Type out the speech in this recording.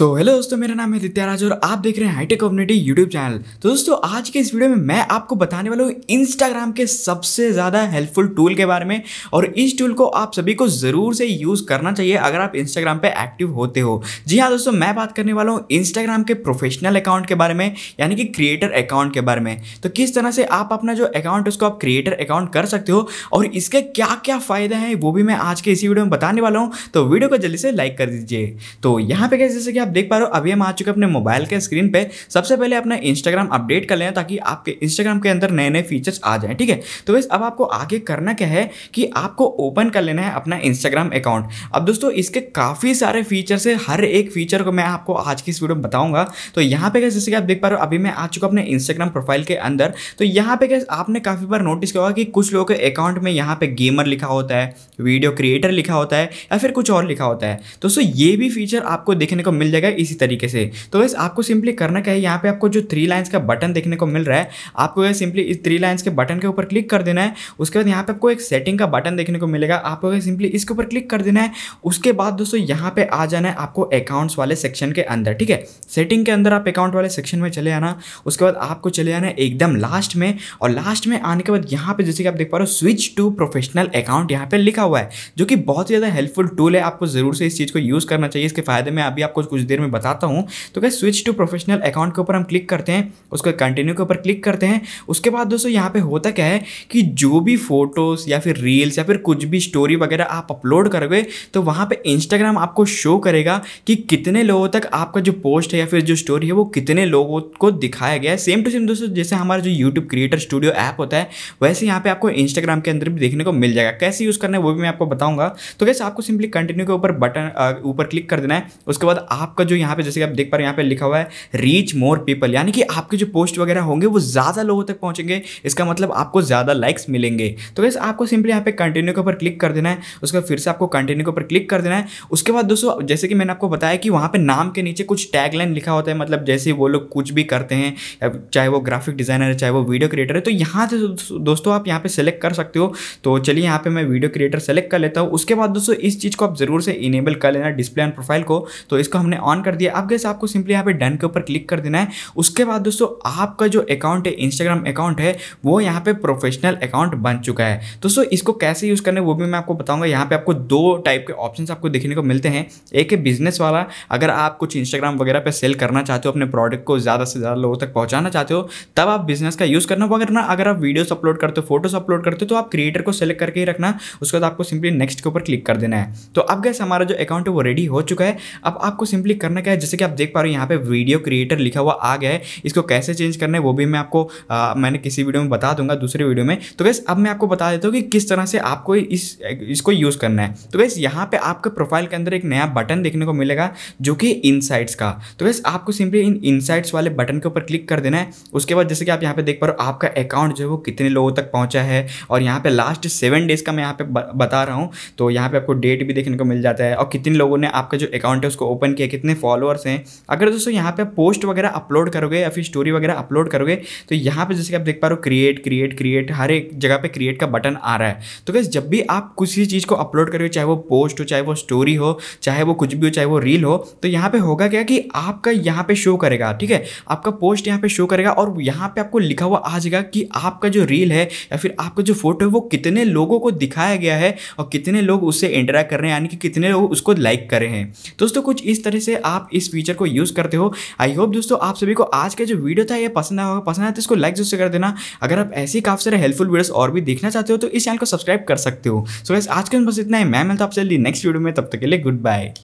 सो so, hello दोस्तों मेरा नाम है दित्या राज और आप देख रहे हैं हाईटेक कम्युनिटी यूट्यूब चैनल तो दोस्तों आज के इस वीडियो में मैं आपको बताने वाला हूँ इंस्टाग्राम के सबसे ज़्यादा हेल्पफुल टूल के बारे में और इस टूल को आप सभी को ज़रूर से यूज़ करना चाहिए अगर आप इंस्टाग्राम पे एक्टिव होते हो जी हाँ दोस्तों मैं बात करने वाला हूँ इंस्टाग्राम के प्रोफेशनल अकाउंट के बारे में यानी कि क्रिएटर अकाउंट के बारे में तो किस तरह से आप अपना जो अकाउंट है उसको आप क्रिएटर अकाउंट कर सकते हो और इसके क्या क्या फ़ायदे हैं वो भी मैं आज के इसी वीडियो में बताने वाला हूँ तो वीडियो को जल्दी से लाइक कर दीजिए तो यहाँ पर कैसे जैसे कि आप आप देख पा रहे हो अभी हम आ चुके अपने मोबाइल के स्क्रीन पे सबसे पहले अपना इंस्टाग्राम अपडेट कर लेना ताकि आपके इंस्टाग्राम के अंदर नए नए फीचर्स आ जाएँ ठीक है तो वैसे अब आपको आगे करना क्या है कि आपको ओपन कर लेना है अपना इंस्टाग्राम अकाउंट अब दोस्तों इसके काफ़ी सारे फीचर्स है हर एक फीचर को मैं आपको आज की इस वीडियो में बताऊंगा तो यहाँ पे जैसे कि आप देख पा रहे हो अभी मैं आ चुका अपने इंस्टाग्राम प्रोफाइल के अंदर तो यहाँ पे गैस आपने काफ़ी बार नोटिस किया होगा कि कुछ लोगों के अकाउंट में यहाँ पे गेमर लिखा होता है वीडियो क्रिएटर लिखा होता है या फिर कुछ और लिखा होता है दोस्तों ये भी फीचर आपको देखने को मिल जाएगा मिलेगा इसी तरीके से तो वैसे आपको सिंपली करना क्या है यहाँ पे आपको जो थ्री लाइन्स का बटन देखने को मिल रहा है आपको वैसे सिंपली इस थ्री लाइन्स के बटन के ऊपर क्लिक कर देना है उसके बाद यहाँ पे आपको एक सेटिंग का बटन देखने को मिलेगा आपको सिंपली इसके ऊपर क्लिक कर देना है उसके बाद दोस्तों यहाँ पे आ जाना है आपको अकाउंट्स वाले सेक्शन के अंदर ठीक है सेटिंग के अंदर आप अकाउंट वाले सेक्शन में चले आना उसके बाद आपको चले आना है एकदम लास्ट में और लास्ट में आने के बाद यहाँ पे जैसे कि आप देख पा रहे हो स्विच टू प्रोफेशनल अकाउंट यहाँ पे लिखा हुआ है जो कि बहुत ही ज़्यादा हेल्पफुल टूल है आपको ज़रूर से इस चीज़ को यूज़ करना चाहिए इसके फायदे में अभी आपको कुछ कुछ देर में बताता हूँ तो क्या स्विच टू प्रोफेशनल अकाउंट के ऊपर हम क्लिक करते हैं उसके कंटिन्यू के ऊपर क्लिक करते हैं उसके बाद दोस्तों यहाँ पे होता क्या है कि जो भी फोटोज़ या फिर रील्स या फिर कुछ भी स्टोरी वगैरह आप अपलोड करोगे तो वहाँ पर इंस्टाग्राम आपको शो करेगा कि कितने लोगों तक आपका जो पोस्ट है या फिर जो स्टोरी है वो कितने लोगों को दिखाया गया है सेम टू सेम दोस्तों जैसे हमारा जो यूट्यूब क्रिएटर स्टूडियो ऐप होता है वैसे यहाँ पे आपको इंस्टाग्राम के अंदर भी देखने को मिल जाएगा कैसे यूज़ करना है वो भी मैं आपको बताऊँगा तो कैसे आपको सिंपली कंटिन्यू के ऊपर बटन ऊपर क्लिक कर देना है उसके बाद आप आपका जो यहाँ पे जैसे कि आप देख पा रहे हैं यहाँ पे लिखा हुआ है रीच मोर पीपल यानी कि आपके जो पोस्ट वगैरह होंगे वो ज़्यादा लोगों तक पहुँचेंगे इसका मतलब आपको ज़्यादा लाइक्स मिलेंगे तो वैसे आपको सिंपली यहाँ पे कंटिन्यू के ऊपर क्लिक कर देना है उसके बाद फिर से आपको कंटिन्यू के ऊपर क्लिक कर देना है उसके बाद दोस्तों जैसे कि मैंने आपको बताया कि वहाँ पर नाम के नीचे कुछ टैग लाइन लिखा होता है मतलब जैसे वो लोग कुछ भी करते हैं चाहे वो ग्राफिक डिज़ाइनर है चाहे वो वीडियो क्रिएटर है तो यहाँ से दोस्तों आप यहाँ पर सेलेक्ट कर सकते हो तो चलिए यहाँ पर मैं वीडियो क्रिएटर सेलेक्ट कर लेता हूँ उसके बाद दोस्तों इस चीज़ को आप ज़रूर से इनेबल कर लेना डिस्प्ले एंड प्रोफाइल को तो इसको हमने ऑन कर दिया अब गैस आपको सिंपली यहाँ पे डन के ऊपर क्लिक कर देना है उसके बाद दोस्तों आपका जो अकाउंट है इंस्टाग्राम अकाउंट है वो यहाँ पे प्रोफेशनल अकाउंट बन चुका है दोस्तों इसको कैसे यूज़ करना है वो भी मैं आपको बताऊंगा यहाँ पे आपको दो टाइप के ऑप्शन आपको देखने को मिलते हैं एक है बिजनेस वाला अगर आप कुछ इंस्टाग्राम वगैरह पर सेल करना चाहते हो अपने प्रोडक्ट को ज़्यादा से ज़्यादा लोगों तक पहुँचाना चाहते हो तब आप बिजनेस का यूज़ करना वगैरह ना अगर आप वीडियोस अपलोड करते हो फोटोज अपलोड करते हो तो आप क्रिएटर को सेलेक्ट करके ही रखना उसके बाद आपको सिंपली नेक्स्ट के ऊपर क्लिक कर देना है तो अब गैस हमारा जो अकाउंट है वो रेडी हो चुका है अब आपको सिंपली सिंपली करना क्या है जैसे कि आप देख पा रहे हो यहाँ पे वीडियो क्रिएटर लिखा हुआ आ गया है इसको कैसे चेंज करना है वो भी मैं आपको आ, मैंने किसी वीडियो में बता दूंगा दूसरे वीडियो में तो वैसे अब मैं आपको बता देता हूँ कि किस तरह से आपको इस इसको यूज़ करना है तो वैसे यहाँ पे आपके प्रोफाइल के अंदर एक नया बटन देखने को मिलेगा जो कि इनसाइट्स का तो वैसे आपको सिंपली इन इनसाइट्स वाले बटन के ऊपर क्लिक कर देना है उसके बाद जैसे कि आप यहाँ पे देख पा रहे हो आपका अकाउंट जो है वो कितने लोगों तक पहुँचा है और यहाँ पे लास्ट सेवन डेज़ का मैं यहाँ पे बता रहा हूँ तो यहाँ पे आपको डेट भी देखने को मिल जाता है और कितने लोगों ने आपका जो अकाउंट है उसको ओपन किया कितने फॉलोअर्स हैं अगर दोस्तों यहाँ पे पोस्ट वगैरह अपलोड करोगे या फिर स्टोरी वगैरह अपलोड करोगे तो यहाँ पे जैसे कि आप देख पा रहे हो क्रिएट क्रिएट क्रिएट हर एक जगह पे क्रिएट का बटन आ रहा है तो कैसे जब भी आप किसी चीज़ को अपलोड करोगे चाहे वो पोस्ट हो चाहे वो स्टोरी हो चाहे वो कुछ भी हो चाहे वो रील हो तो यहाँ पर होगा क्या कि आपका यहाँ पर शो करेगा ठीक है आपका पोस्ट यहाँ पर शो करेगा और यहाँ पर आपको लिखा हुआ आ जाएगा कि आपका जो रील है या फिर आपका जो फोटो है वो कितने लोगों को दिखाया गया है और कितने लोग उससे इंटरेक्ट कर रहे हैं यानी कि कितने लोग उसको लाइक कर रहे हैं दोस्तों कुछ इस तरह से से आप इस फीचर को यूज़ करते हो आई होप दोस्तों आप सभी को आज का जो वीडियो था ये पसंद आया होगा पसंद आया तो इसको लाइक जरूर से कर देना अगर आप ऐसी काफ़ी सारे हेल्पफुल वीडियोस और भी देखना चाहते हो तो इस चैनल को सब्सक्राइब कर सकते हो सो so, बस आज के बस इतना ही मैं मिलता हूँ आपसे नेक्स्ट वीडियो में तब तक के लिए गुड बाय